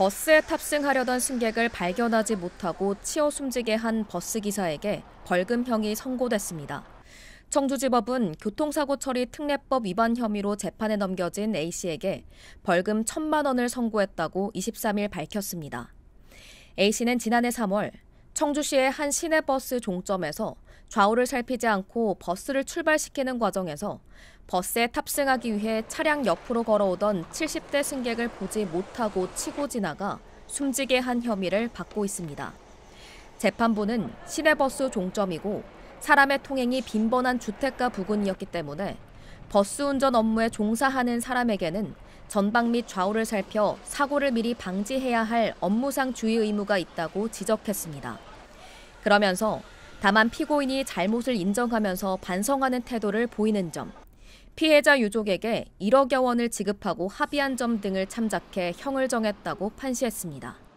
버스에 탑승하려던 승객을 발견하지 못하고 치어 숨지게 한 버스 기사에게 벌금형이 선고됐습니다. 청주지법은 교통사고 처리 특례법 위반 혐의로 재판에 넘겨진 A 씨에게 벌금 천만 원을 선고했다고 23일 밝혔습니다. A 씨는 지난해 3월 청주시의 한 시내버스 종점에서 좌우를 살피지 않고 버스를 출발시키는 과정에서 버스에 탑승하기 위해 차량 옆으로 걸어오던 70대 승객을 보지 못하고 치고 지나가 숨지게 한 혐의를 받고 있습니다. 재판부는 시내버스 종점이고 사람의 통행이 빈번한 주택가 부근이었기 때문에 버스 운전 업무에 종사하는 사람에게는 전방 및 좌우를 살펴 사고를 미리 방지해야 할 업무상 주의 의무가 있다고 지적했습니다. 그러면서 다만 피고인이 잘못을 인정하면서 반성하는 태도를 보이는 점, 피해자 유족에게 1억여 원을 지급하고 합의한 점 등을 참작해 형을 정했다고 판시했습니다.